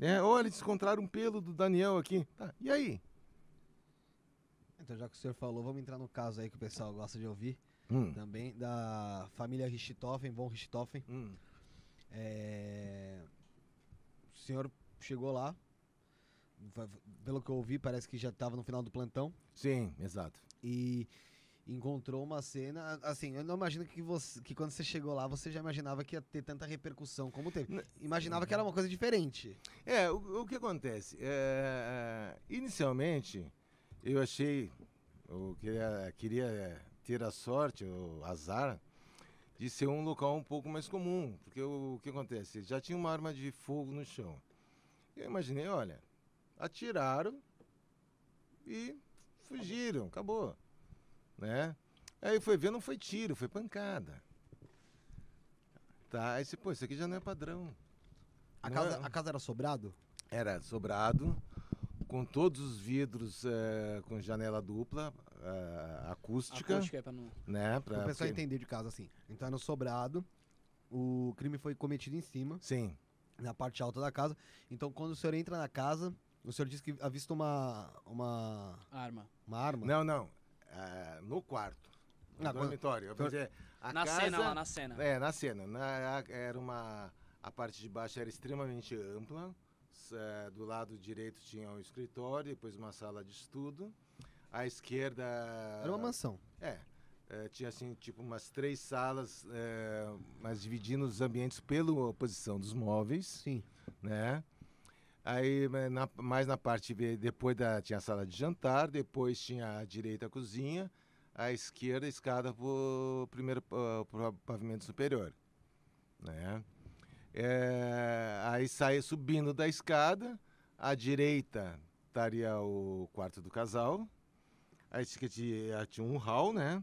Né? Ou eles encontraram um pelo do Daniel aqui. Tá, e aí? Então, já que o senhor falou, vamos entrar no caso aí que o pessoal gosta de ouvir. Hum. Também da família Richthofen, von Richthofen. Hum. É... O senhor chegou lá, pelo que eu ouvi, parece que já estava no final do plantão. Sim, exato. E encontrou uma cena. Assim, eu não imagino que você que quando você chegou lá, você já imaginava que ia ter tanta repercussão como teve. Imaginava que uhum. era uma coisa diferente. É, o, o que acontece? É, é inicialmente, eu achei. Eu queria, queria é, ter a sorte, o azar, de ser um local um pouco mais comum. Porque o, o que acontece? Já tinha uma arma de fogo no chão. Eu imaginei, olha, atiraram e fugiram, acabou né? Aí foi ver, não foi tiro, foi pancada. Tá, aí você, pô, isso aqui já não é padrão. A, casa, é? a casa era sobrado? Era sobrado, com todos os vidros é, com janela dupla, é, acústica. Acústica é pra não. Né, pra, o pessoal entender de casa assim. Então era sobrado, o crime foi cometido em cima. Sim. Na parte alta da casa. Então quando o senhor entra na casa, o senhor disse que avista uma. uma. Arma. Uma arma? Não, não ah, no quarto. No dormitório. Dizer, na casa, cena, lá na cena. É, na cena. Na, era uma. A parte de baixo era extremamente ampla. É, do lado direito tinha um escritório, depois uma sala de estudo. À esquerda. Era uma mansão. É. É, tinha assim tipo umas três salas, é, mas dividindo os ambientes pela posição dos móveis. Sim. Né? Aí, né, na, mais na parte, depois da, tinha a sala de jantar, depois tinha a direita a cozinha, a esquerda a escada para o primeiro ah, pro pavimento superior. Né? É, aí saía subindo da escada, à direita estaria o quarto do casal, aí tinha, tinha um hall, né?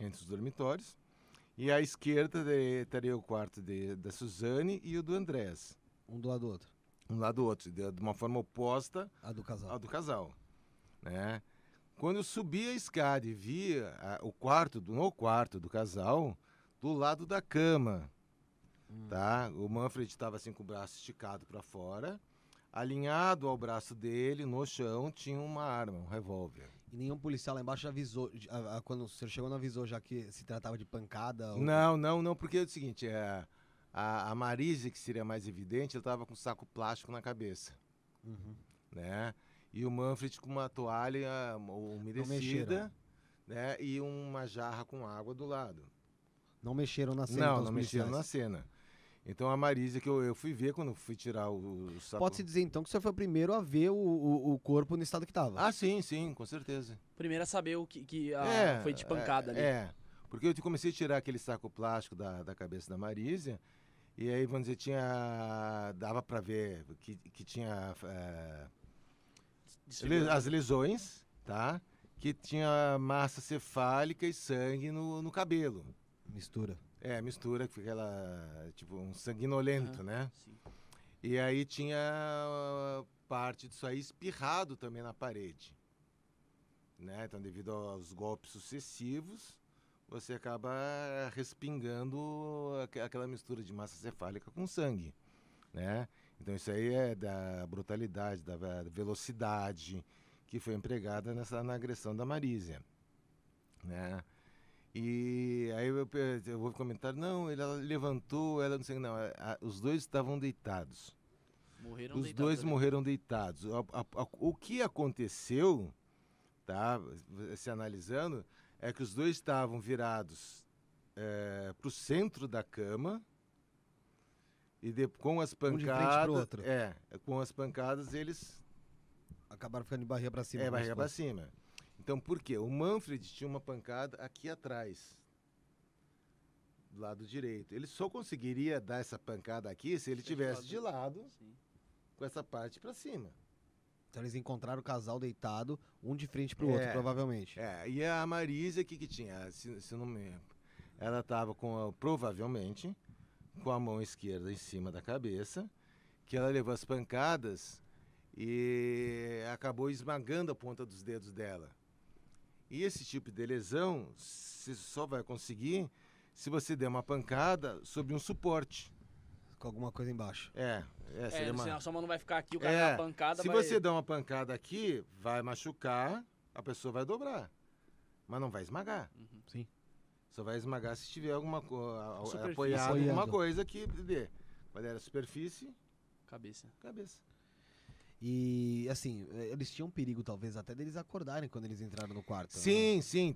Entre os dormitórios. E à esquerda eh, estaria o quarto de, da Suzane e o do Andrés. Um do lado do outro um lado do outro, de, uma forma oposta à do casal. À do casal né? Quando eu subi a escada e vi a, o quarto, do, no quarto do casal, do lado da cama, hum. tá? O Manfred estava assim com o braço esticado para fora, alinhado ao braço dele, no chão, tinha uma arma, um revólver. E nenhum policial lá embaixo avisou, a, a, quando o senhor chegou, não avisou já que se tratava de pancada? Ou... Não, não, não, porque é o seguinte, é... A, a Marise, que seria mais evidente, ela estava com um saco plástico na cabeça. Uhum. Né? E o Manfred com uma toalha umedecida né? e uma jarra com água do lado. Não mexeram na cena. Não, não mexeram na cena. Então a Marisa, que eu, eu fui ver quando fui tirar o, o saco. Pode-se dizer então que você foi o primeiro a ver o, o, o corpo no estado que estava. Ah, sim, sim, com certeza. Primeiro a saber o que, que a, é, foi de pancada é, ali. É. Porque eu comecei a tirar aquele saco plástico da, da cabeça da Marísia, e aí, vamos dizer, tinha. dava para ver que, que tinha. É, as lesões, tá? Que tinha massa cefálica e sangue no, no cabelo. Mistura. É, mistura, que fica aquela. tipo, um sanguinolento, né? Sim. E aí tinha ah, parte disso aí espirrado também na parede. Né? Então, devido aos golpes sucessivos, você acaba eh, respingando aquela mistura de massa cefálica com sangue, né? Então isso aí é da brutalidade, da velocidade que foi empregada nessa na agressão da Marísia, né? E aí eu, eu vou comentar, não, ela levantou, ela não sei não, é, a, os dois estavam deitados. Morreram os dois né? morreram deitados. A, a, o que aconteceu, tá? Se analisando, é que os dois estavam virados é, para o centro da cama e de, com as pancadas. Um é, com as pancadas eles. Acabaram ficando de barriga para cima. É, barriga para cima. Então por quê? O Manfred tinha uma pancada aqui atrás, do lado direito. Ele só conseguiria dar essa pancada aqui se ele tivesse de lado, de lado com essa parte para cima. Então eles encontraram o casal deitado, um de frente pro é, outro, provavelmente. É, e a Marisa, o que que tinha? Se, se não me... Ela tava com, provavelmente, com a mão esquerda em cima da cabeça, que ela levou as pancadas e acabou esmagando a ponta dos dedos dela. E esse tipo de lesão, você só vai conseguir se você der uma pancada sobre um suporte com alguma coisa embaixo. É, é, é, uma... senão a mão não vai ficar aqui, o cara é, dá uma pancada. Se vai... você der uma pancada aqui, vai machucar, a pessoa vai dobrar. Mas não vai esmagar. Uhum. Sim. Só vai esmagar se tiver alguma coisa. apoiado em alguma coisa que dê. Qual era a superfície? Cabeça. Cabeça. E assim, é, eles tinham perigo, talvez, até deles acordarem quando eles entraram no quarto. Sim, né? sim.